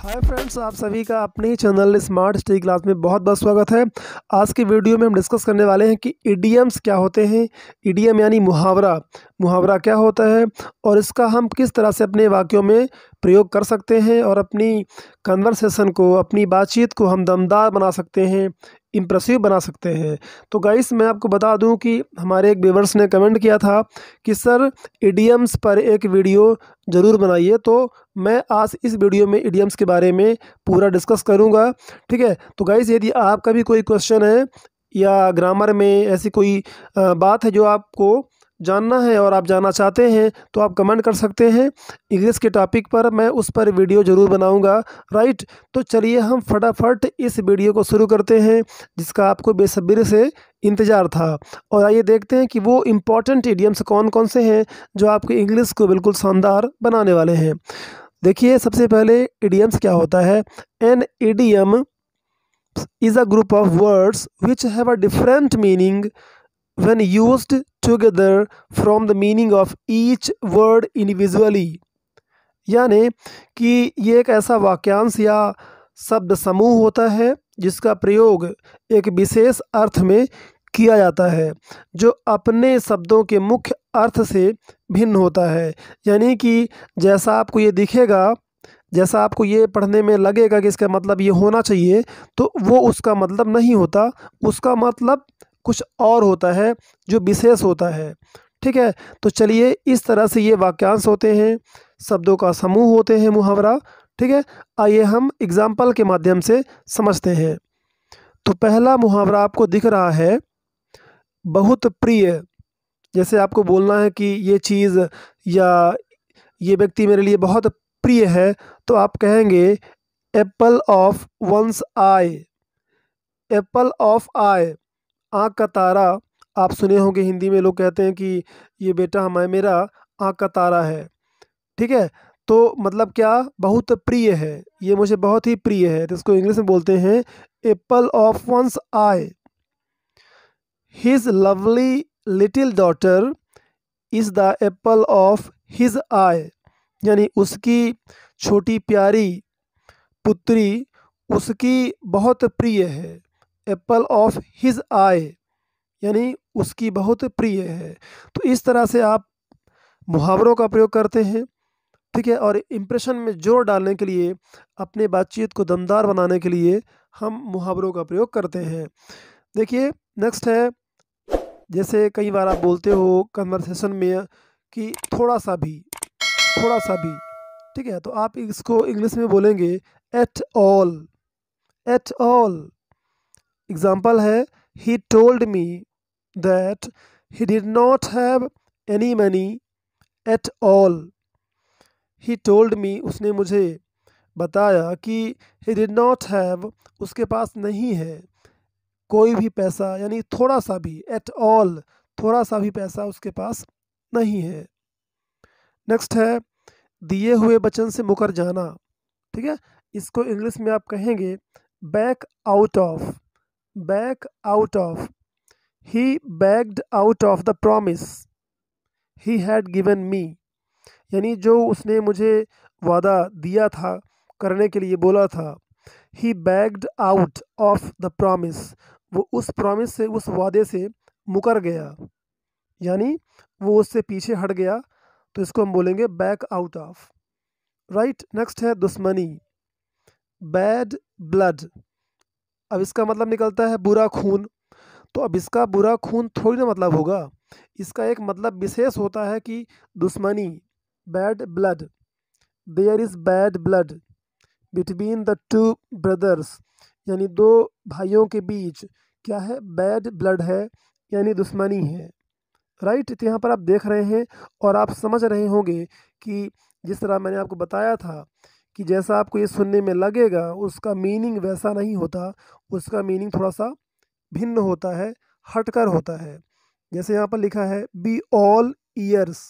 Hi friends आप सभी का अपने चैनल स्मार्ट स्टडी क्लास में बहुत बहुत स्वागत है आज के वीडियो में हम डिस्कस करने वाले हैं कि ईडीएम्स क्या होते हैं ईडीएम यानी मुहावरा मुहावरा क्या होता है और इसका हम किस तरह से अपने वाक्यों में प्रयोग कर सकते हैं और अपनी कन्वर्सेशन को अपनी बातचीत को हम दमदार बना सकते हैं इम्प्रेसिव बना सकते हैं तो गाइस मैं आपको बता दूं कि हमारे एक व्यूवर्स ने कमेंट किया था कि सर इडियम्स पर एक वीडियो ज़रूर बनाइए तो मैं आज इस वीडियो में इडियम्स के बारे में पूरा डिस्कस करूंगा ठीक है तो गाइस यदि आपका भी कोई क्वेश्चन है या ग्रामर में ऐसी कोई बात है जो आपको जानना है और आप जानना चाहते हैं तो आप कमेंट कर सकते हैं इंग्लिश के टॉपिक पर मैं उस पर वीडियो ज़रूर बनाऊंगा राइट तो चलिए हम फटाफट इस वीडियो को शुरू करते हैं जिसका आपको बेसब्री से इंतज़ार था और आइए देखते हैं कि वो इम्पॉर्टेंट एडियम्स कौन कौन से हैं जो आपके इंग्लिश को बिल्कुल शानदार बनाने वाले हैं देखिए सबसे पहले एडियम्स क्या होता है an idiom is a group of words which have a different meaning when used together from the meaning of each word individually यानी कि ये एक ऐसा वाक्यांश या शब्द समूह होता है जिसका प्रयोग एक विशेष अर्थ में किया जाता है जो अपने शब्दों के मुख्य अर्थ से भिन्न होता है यानी कि जैसा आपको ये दिखेगा जैसा आपको ये पढ़ने में लगेगा कि इसका मतलब ये होना चाहिए तो वो उसका मतलब नहीं होता उसका मतलब कुछ और होता है जो विशेष होता है ठीक है तो चलिए इस तरह से ये वाक्यांश होते हैं शब्दों का समूह होते हैं मुहावरा ठीक है आइए हम एग्ज़ाम्पल के माध्यम से समझते हैं तो पहला मुहावरा आपको दिख रहा है बहुत प्रिय जैसे आपको बोलना है कि ये चीज़ या ये व्यक्ति मेरे लिए बहुत प्रिय है तो आप कहेंगे apple of one's eye apple of eye आँख का तारा आप सुने होंगे हिंदी में लोग कहते हैं कि ये बेटा हमारे मेरा आँख का तारा है ठीक है तो मतलब क्या बहुत प्रिय है ये मुझे बहुत ही प्रिय है तो इसको इंग्लिश में बोलते हैं apple of one's eye his lovely little daughter is the apple of his eye यानी उसकी छोटी प्यारी पुत्री उसकी बहुत प्रिय है एप्पल ऑफ हिज आय यानी उसकी बहुत प्रिय है तो इस तरह से आप मुहावरों का प्रयोग करते हैं ठीक है और इम्प्रेशन में जोर डालने के लिए अपने बातचीत को दमदार बनाने के लिए हम मुहावरों का प्रयोग करते हैं देखिए नेक्स्ट है जैसे कई बार आप बोलते हो कन्वर्सेशन में कि थोड़ा सा भी थोड़ा सा भी ठीक है तो आप इसको इंग्लिश में बोलेंगे at all at all example है he told me that he did not have any money at all he told me उसने मुझे बताया कि ही डिड नॉट हैव उसके पास नहीं है कोई भी पैसा यानी थोड़ा सा भी एट ऑल थोड़ा सा भी पैसा उसके पास नहीं है नेक्स्ट है दिए हुए बचन से मुकर जाना ठीक है इसको इंग्लिश में आप कहेंगे back out of back out of. He backed out of the promise he had given me. यानी जो उसने मुझे वादा दिया था करने के लिए बोला था he backed out of the promise वो उस प्रॉमिस से उस वादे से मुकर गया यानी वो उससे पीछे हट गया तो इसको हम बोलेंगे back out of right next है दुश्मनी बैड ब्लड अब इसका मतलब निकलता है बुरा खून तो अब इसका बुरा खून थोड़ी ना मतलब होगा इसका एक मतलब विशेष होता है कि दुश्मनी bad blood there is bad blood between the two brothers यानी दो भाइयों के बीच क्या है बैड ब्लड है यानी दुश्मनी है राइट तो यहाँ पर आप देख रहे हैं और आप समझ रहे होंगे कि जिस तरह मैंने आपको बताया था कि जैसा आपको ये सुनने में लगेगा उसका मीनिंग वैसा नहीं होता उसका मीनिंग थोड़ा सा भिन्न होता है हटकर होता है जैसे यहाँ पर लिखा है बी ऑल ईयर्स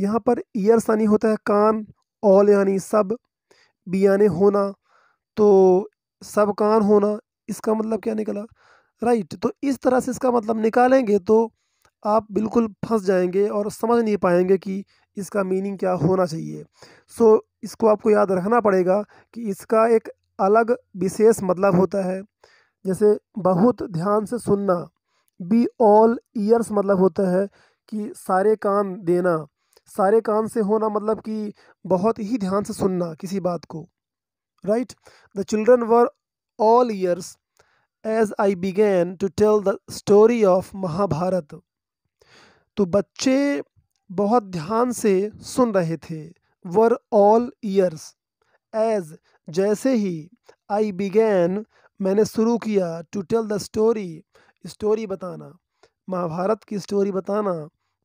यहाँ पर ईयर्स यानी होता है कान ऑल यानी सब बी यानी होना तो सब कान होना इसका मतलब क्या निकला राइट तो इस तरह से इसका मतलब निकालेंगे तो आप बिल्कुल फंस जाएंगे और समझ नहीं पाएंगे कि इसका मीनिंग क्या होना चाहिए सो so, इसको आपको याद रखना पड़ेगा कि इसका एक अलग विशेष मतलब होता है जैसे बहुत ध्यान से सुनना बी ऑल ईयर्स मतलब होता है कि सारे कान देना सारे कान से होना मतलब कि बहुत ही ध्यान से सुनना किसी बात को right the children were all ears as I began to tell the story of Mahabharata तो बच्चे बहुत ध्यान से सुन रहे थे वर ऑल ईयर्स एज जैसे ही आई बिगैन मैंने शुरू किया to tell the story story बताना महाभारत की स्टोरी बताना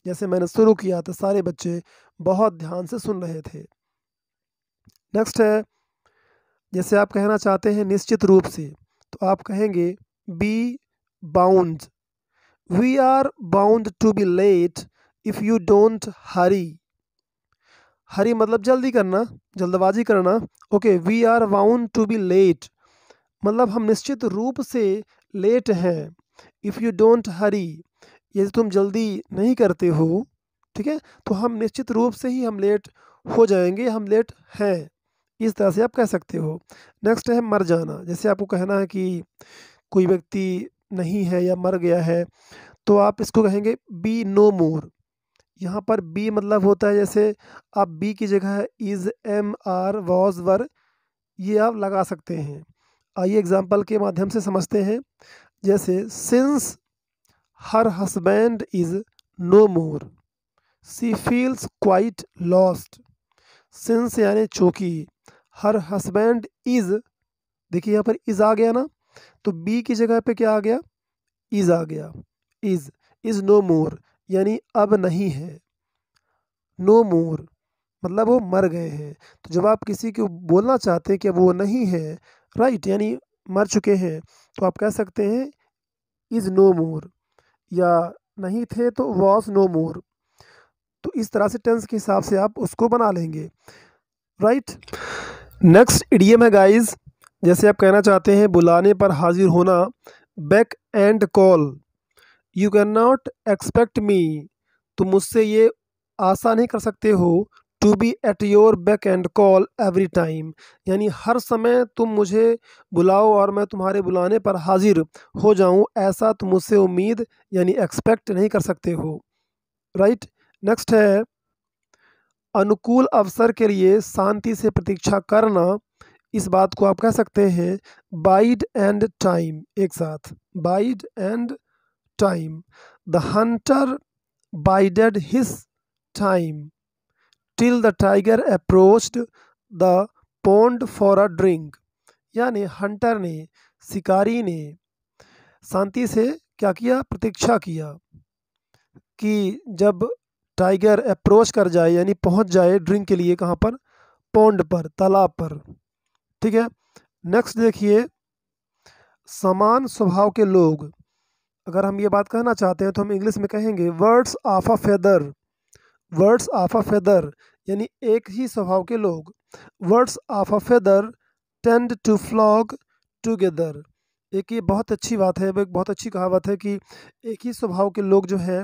जैसे मैंने शुरू किया तो सारे बच्चे बहुत ध्यान से सुन रहे थे नेक्स्ट है जैसे आप कहना चाहते हैं निश्चित रूप से तो आप कहेंगे be bound we are bound to be late if you don't hurry hurry मतलब जल्दी करना जल्दबाजी करना okay we are bound to be late मतलब हम निश्चित रूप से लेट हैं इफ़ यू डोंट हरी यदि तुम जल्दी नहीं करते हो ठीक है तो हम निश्चित रूप से ही हम लेट हो जाएंगे हम लेट हैं इस तरह से आप कह सकते हो नेक्स्ट है मर जाना जैसे आपको कहना है कि कोई व्यक्ति नहीं है या मर गया है तो आप इसको कहेंगे बी नो मोर यहाँ पर बी मतलब होता है जैसे आप बी की जगह is am are was were ये आप लगा सकते हैं आइए एग्जाम्पल के माध्यम से समझते हैं जैसे since her husband is no more she feels quite lost since यानी चौकी हर हस्बैंड इज़ देखिए यहाँ पर इज़ आ गया ना तो बी की जगह पे क्या आ गया इज़ आ गया इज़ इज़ नो मोर यानी अब नहीं है नो मोर मतलब वो मर गए हैं तो जब आप किसी को बोलना चाहते हैं कि अब वो नहीं है राइट यानी मर चुके हैं तो आप कह सकते हैं इज़ नो मोर या नहीं थे तो वॉज नो मोर तो इस तरह से टेंस के हिसाब से आप उसको बना लेंगे राइट नेक्स्ट इडियम है गाइस जैसे आप कहना चाहते हैं बुलाने पर हाजिर होना beck and call you can not expect me तुम मुझसे ये आशा नहीं कर सकते हो to be at your beck and call every time यानी हर समय तुम मुझे बुलाओ और मैं तुम्हारे बुलाने पर हाजिर हो जाऊँ ऐसा तुम मुझसे उम्मीद यानी एक्सपेक्ट नहीं कर सकते हो राइट नेक्स्ट है अनुकूल अवसर के लिए शांति से प्रतीक्षा करना इस बात को आप कह सकते हैं बाइड एंड टाइम एक साथ bide and time. The hunter bided his time till the tiger approached the pond for a drink. यानी हंटर ने शिकारी ने शांति से क्या किया प्रतीक्षा किया कि जब टाइगर अप्रोच कर जाए यानी पहुंच जाए ड्रिंक के लिए कहाँ पर पौंड पर तालाब पर ठीक है नेक्स्ट देखिए समान स्वभाव के लोग अगर हम ये बात कहना चाहते हैं तो हम इंग्लिश में कहेंगे birds of a feather birds of a feather यानी एक ही स्वभाव के लोग birds of a feather tend to flock together एक ये बहुत अच्छी बात है एक बहुत अच्छी कहावत है कि एक ही स्वभाव के लोग जो हैं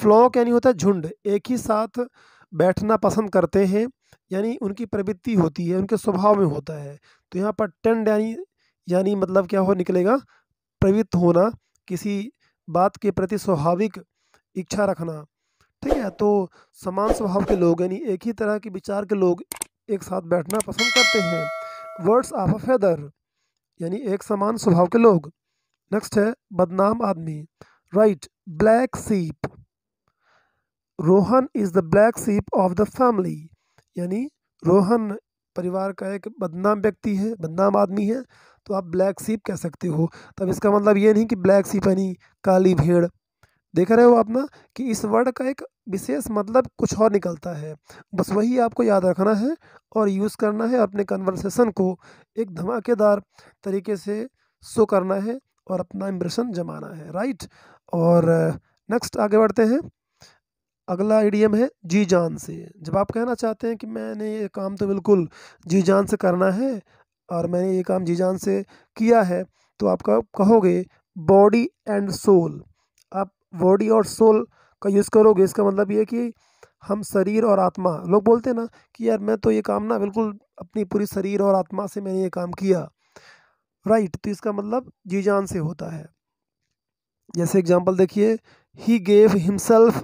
फ्लॉक यानी होता है झुंड एक ही साथ बैठना पसंद करते हैं यानी उनकी प्रवृत्ति होती है उनके स्वभाव में होता है तो यहाँ पर टेंड यानी यानी मतलब क्या हो निकलेगा प्रवृत्त होना किसी बात के प्रति स्वाभाविक इच्छा रखना ठीक है तो समान स्वभाव के लोग यानी एक ही तरह के विचार के लोग एक साथ बैठना पसंद करते हैं वर्ड्स ऑफ अ फेदर यानी एक समान स्वभाव के लोग नेक्स्ट है बदनाम आदमी right black sheep Rohan is the black sheep of the family यानी रोहन परिवार का एक बदनाम व्यक्ति है बदनाम आदमी है तो आप ब्लैक सीप कह सकते हो तब इसका मतलब ये नहीं कि ब्लैक सीप यानी काली भेड़ देख रहे हो आप ना कि इस वर्ड का एक विशेष मतलब कुछ और निकलता है बस वही आपको याद रखना है और यूज़ करना है अपने कन्वर्सेशन को एक धमाकेदार तरीके से शो करना है और अपना इम्प्रेशन जमाना है राइट और नेक्स्ट आगे बढ़ते हैं अगला आइडियम है जी जान से जब आप कहना चाहते हैं कि मैंने ये काम तो बिल्कुल जी जान से करना है और मैंने ये काम जी जान से किया है तो आपका कहोगे बॉडी एंड सोल आप बॉडी और सोल का यूज़ करोगे इसका मतलब ये कि हम शरीर और आत्मा लोग बोलते हैं ना कि यार मैं तो ये काम ना बिल्कुल अपनी पूरी शरीर और आत्मा से मैंने ये काम किया राइट तो इसका मतलब जी जान से होता है जैसे एग्जाम्पल देखिए he gave himself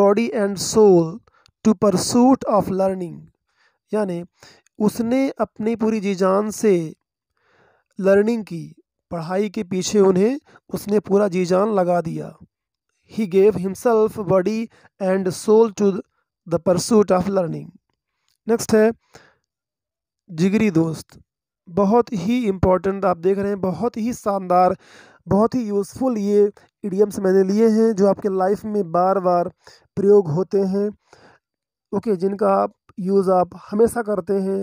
body and soul to pursuit of learning यानी उसने अपनी पूरी जी जान से लर्निंग की पढ़ाई के पीछे उन्हें उसने पूरा जी जान लगा दिया he gave himself body and soul to the pursuit of learning next है जिगरी दोस्त बहुत ही इम्पोर्टेंट आप देख रहे हैं बहुत ही शानदार बहुत ही यूज़फुल ये इडियम्स मैंने लिए हैं जो आपके लाइफ में बार बार प्रयोग होते हैं ओके जिनका आप यूज़ आप हमेशा करते हैं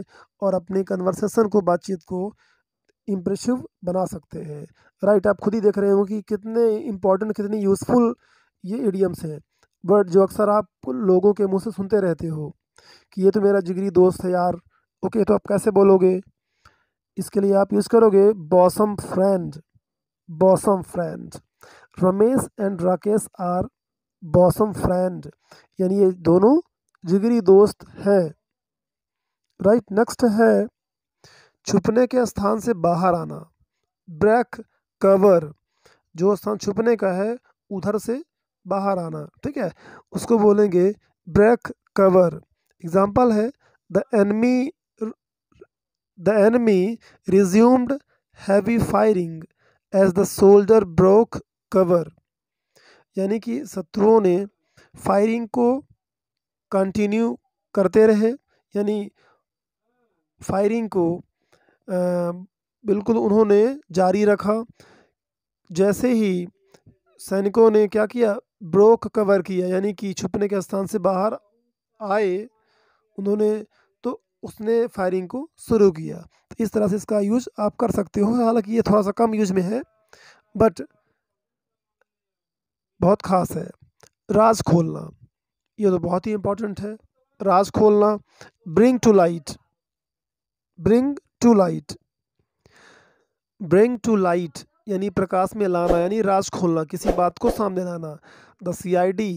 और अपने कन्वर्सेशन को बातचीत को इम्प्रेसिव बना सकते हैं राइट आप खुद ही देख रहे हो कि कितने इम्पोर्टेंट कितने यूज़फुल ये एडियम्स हैं बट जो अक्सर आप लोगों के मुंह से सुनते रहते हो कि ये तो मेरा जिगरी दोस्त है यार ओके तो आप कैसे बोलोगे इसके लिए आप यूज़ करोगे bosom friend bosom friend Ramesh and Rakesh are bosom friend यानी ये दोनों जिगरी दोस्त है राइट नेक्स्ट है छुपने के स्थान से बाहर आना ब्रैक कवर जो स्थान छुपने का है उधर से बाहर आना ठीक है उसको बोलेंगे ब्रैक कवर एग्जाम्पल है the enemy the enemy resumed heavy firing as the soldier broke cover यानी कि शत्रुओं ने फायरिंग को कंटिन्यू करते रहे यानी फायरिंग को बिल्कुल उन्होंने जारी रखा जैसे ही सैनिकों ने क्या किया ब्रोक कवर किया यानी कि छुपने के स्थान से बाहर आए उन्होंने तो उसने फायरिंग को शुरू किया तो इस तरह से इसका यूज आप कर सकते हो हालांकि ये थोड़ा सा कम यूज में है बट बहुत ख़ास है राज खोलना ये तो बहुत ही इंपॉर्टेंट है राज खोलना bring to light bring to light bring to light यानी प्रकाश में लाना यानी राज खोलना किसी बात को सामने लाना द सी आई डी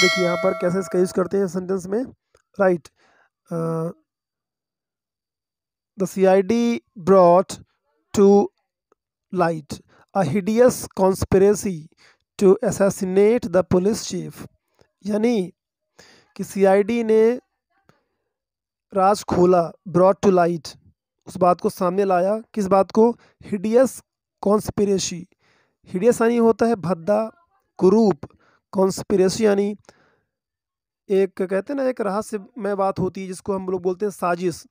देखिए यहाँ पर कैसे इसका यूज़ करते हैं सेंटेंस में right the C I D brought to light a hideous conspiracy to assassinate the police chief यानी कि सीआईडी ने राज खोला ब्रॉड टू लाइट उस बात को सामने लाया किस बात को हिडियस कॉन्स्पिरेसी हिडियस यानी होता है भद्दा कुरूप कॉन्स्पिरेसी यानी एक कहते हैं ना एक रहस्यमय बात होती है जिसको हम लोग बोलते हैं साजिश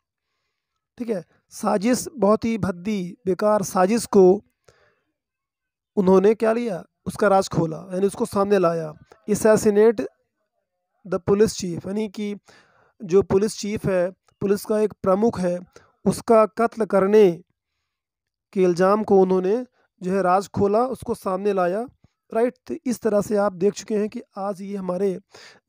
ठीक है साजिश बहुत ही भद्दी बेकार साजिश को उन्होंने क्या लिया उसका राज खोला यानी उसको सामने लाया एसेसिनेट द पुलिस चीफ यानी कि जो पुलिस चीफ है पुलिस का एक प्रमुख है उसका कत्ल करने के इल्ज़ाम को उन्होंने जो है राज खोला उसको सामने लाया राइट तो इस तरह से आप देख चुके हैं कि आज ये हमारे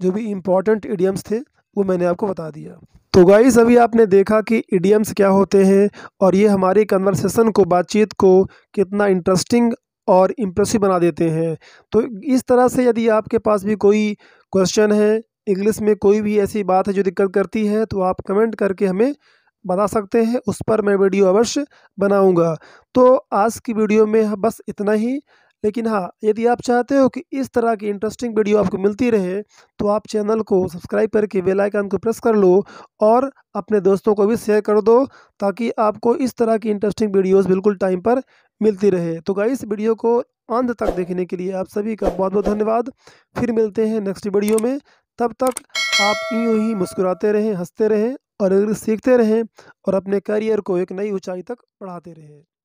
जो भी इम्पोर्टेंट इडियम्स थे वो मैंने आपको बता दिया तो गाइस अभी आपने देखा कि इडियम्स क्या होते हैं और ये हमारी कन्वर्सेशन को बातचीत को कितना इंटरेस्टिंग और इम्प्रेसिव बना देते हैं तो इस तरह से यदि आपके पास भी कोई क्वेश्चन है इंग्लिश में कोई भी ऐसी बात है जो दिक्कत करती है तो आप कमेंट करके हमें बता सकते हैं उस पर मैं वीडियो अवश्य बनाऊंगा तो आज की वीडियो में हाँ, बस इतना ही लेकिन हाँ यदि आप चाहते हो कि इस तरह की इंटरेस्टिंग वीडियो आपको मिलती रहे तो आप चैनल को सब्सक्राइब करके बेल आइकन को प्रेस कर लो और अपने दोस्तों को भी शेयर कर दो ताकि आपको इस तरह की इंटरेस्टिंग वीडियोस बिल्कुल टाइम पर मिलती रहे तो गाइस वीडियो को अंत तक देखने के लिए आप सभी का बहुत बहुत धन्यवाद फिर मिलते हैं नेक्स्ट वीडियो में तब तक आप यूँ ही मुस्कुराते रहें हंसते रहें और सीखते रहें और अपने करियर को एक नई ऊंचाई तक बढ़ाते रहें